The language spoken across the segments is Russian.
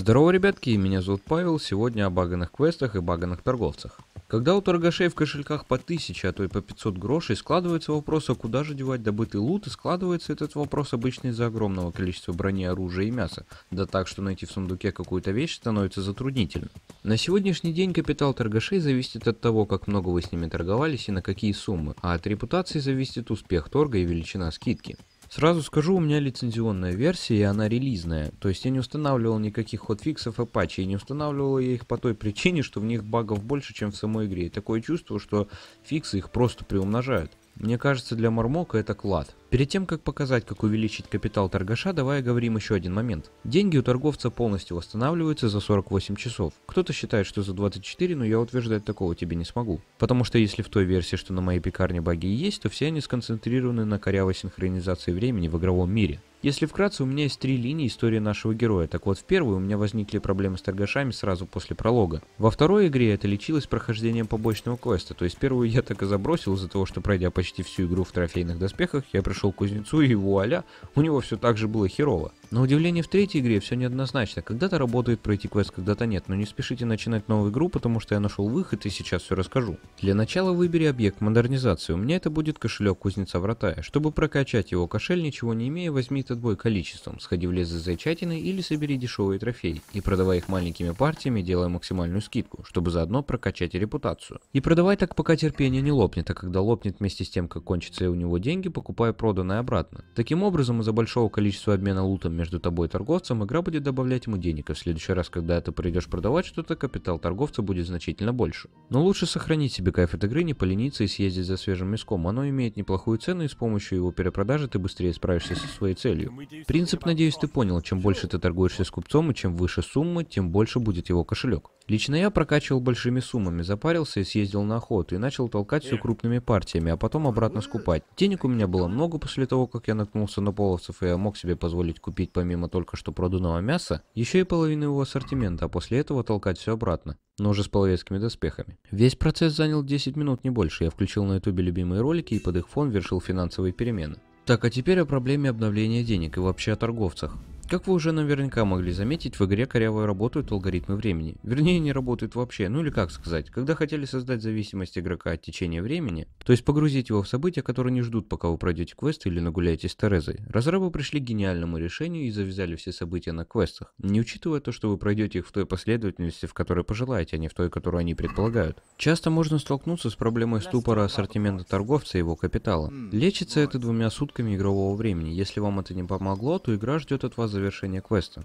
Здорово, ребятки, меня зовут Павел, сегодня о баганных квестах и баганных торговцах. Когда у торгашей в кошельках по 1000, а то и по 500 грошей, складывается вопрос, а куда же девать добытый лут, и складывается этот вопрос обычно из-за огромного количества брони, оружия и мяса, да так, что найти в сундуке какую-то вещь становится затруднительно. На сегодняшний день капитал торгашей зависит от того, как много вы с ними торговались и на какие суммы, а от репутации зависит успех торга и величина скидки. Сразу скажу, у меня лицензионная версия, и она релизная. То есть я не устанавливал никаких хотфиксов и патчей. Не устанавливал я их по той причине, что в них багов больше, чем в самой игре. И такое чувство, что фиксы их просто приумножают. Мне кажется, для Мармока это клад. Перед тем, как показать, как увеличить капитал торгаша, давай говорим еще один момент. Деньги у торговца полностью восстанавливаются за 48 часов. Кто-то считает, что за 24, но я утверждать такого тебе не смогу. Потому что если в той версии, что на моей пекарне баги есть, то все они сконцентрированы на корявой синхронизации времени в игровом мире. Если вкратце, у меня есть три линии истории нашего героя. Так вот, в первой у меня возникли проблемы с торгашами сразу после пролога. Во второй игре это лечилось прохождением побочного квеста, то есть первую я так и забросил из-за того, что пройдя почти всю игру в трофейных доспехах, я пришел пришел к кузнецу, и вуаля, у него все так же было херово. На удивление в третьей игре все неоднозначно. Когда-то работает пройти квест, когда-то нет, но не спешите начинать новую игру, потому что я нашел выход и сейчас все расскажу. Для начала выбери объект модернизации, у меня это будет кошелек кузнеца вратая. Чтобы прокачать его кошель, ничего не имея, возьми этот бой количеством, сходи в лес за зайчатиной или собери дешевые трофеи, и продавай их маленькими партиями, делая максимальную скидку, чтобы заодно прокачать репутацию. И продавай так, пока терпение не лопнет, а когда лопнет вместе с тем, как кончатся у него деньги, покупай проданное обратно. Таким образом, из-за большого количества обмена лутом между тобой и торговцем, игра будет добавлять ему денег, и в следующий раз, когда ты придешь продавать что-то, капитал торговца будет значительно больше. Но лучше сохранить себе кайф от игры, не полениться и съездить за свежим мяском. Оно имеет неплохую цену, и с помощью его перепродажи ты быстрее справишься со своей целью. Принцип, надеюсь, ты понял. Чем больше ты торгуешься с купцом и чем выше сумма, тем больше будет его кошелек. Лично я прокачивал большими суммами, запарился и съездил на охоту, и начал толкать все э. крупными партиями, а потом обратно скупать. Денег у меня было много после того, как я наткнулся на половцев, и я мог себе позволить купить помимо только что проданного мяса, еще и половину его ассортимента, а после этого толкать все обратно, но уже с половецкими доспехами. Весь процесс занял 10 минут, не больше. Я включил на ютубе любимые ролики и под их фон вершил финансовые перемены. Так, а теперь о проблеме обновления денег и вообще о торговцах. Как вы уже наверняка могли заметить, в игре коряво работают алгоритмы времени. Вернее, не работают вообще, ну или как сказать, когда хотели создать зависимость игрока от течения времени, то есть погрузить его в события, которые не ждут, пока вы пройдете квест или нагуляетесь с Терезой, разрабы пришли к гениальному решению и завязали все события на квестах, не учитывая то, что вы пройдете их в той последовательности, в которой пожелаете, а не в той, которую они предполагают. Часто можно столкнуться с проблемой ступора ассортимента торговца и его капитала. Лечится это двумя сутками игрового времени. Если вам это не помогло, то игра ждет от вас завершения квеста.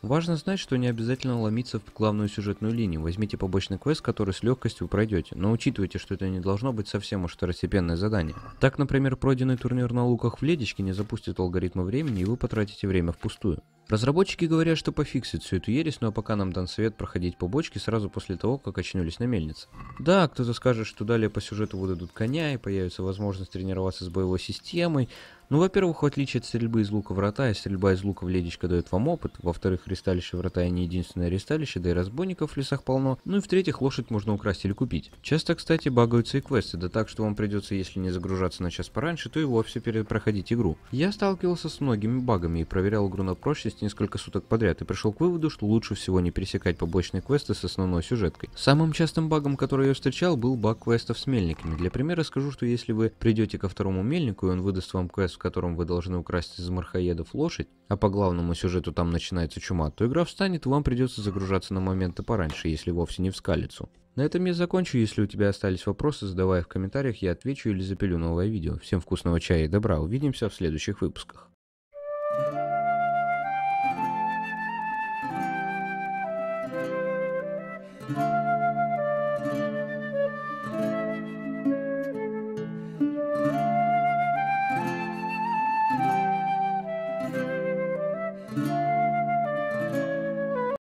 Важно знать, что не обязательно ломиться в главную сюжетную линию. Возьмите побочный квест, который с легкостью пройдете, но учитывайте, что это не должно быть совсем уж второстепенное задание. Так, например, пройденный турнир на луках в ледичке не запустит алгоритмы времени, и вы потратите время впустую. Разработчики говорят, что пофиксят всю эту ересь, но ну а пока нам дан совет проходить по бочке сразу после того, как очнулись на мельнице. Да, кто-то скажет, что далее по сюжету выдадут коня и появится возможность тренироваться с боевой системой. Ну, во-первых, в отличие от стрельбы из лука врата, и стрельба из лука в ледечко дает вам опыт. Во-вторых, ресталище врата и не единственное ресталище, да и разбойников в лесах полно. Ну и в-третьих, лошадь можно украсть или купить. Часто, кстати, багаются и квесты, да так, что вам придется, если не загружаться на час пораньше, то и вовсе перепроходить игру. Я сталкивался с многими багами и проверял игру на прочность деятельности несколько суток подряд и пришел к выводу, что лучше всего не пересекать побочные квесты с основной сюжеткой. Самым частым багом, который я встречал, был баг квестов с мельниками. Для примера скажу, что если вы придете ко второму мельнику, и он выдаст вам квест, в котором вы должны украсть из мархаедов лошадь, а по главному сюжету там начинается чума, то игра встанет, и вам придется загружаться на моменты пораньше, если вовсе не в скалицу. На этом я закончу, если у тебя остались вопросы, задавай их в комментариях, я отвечу или запилю новое видео. Всем вкусного чая и добра, увидимся в следующих выпусках.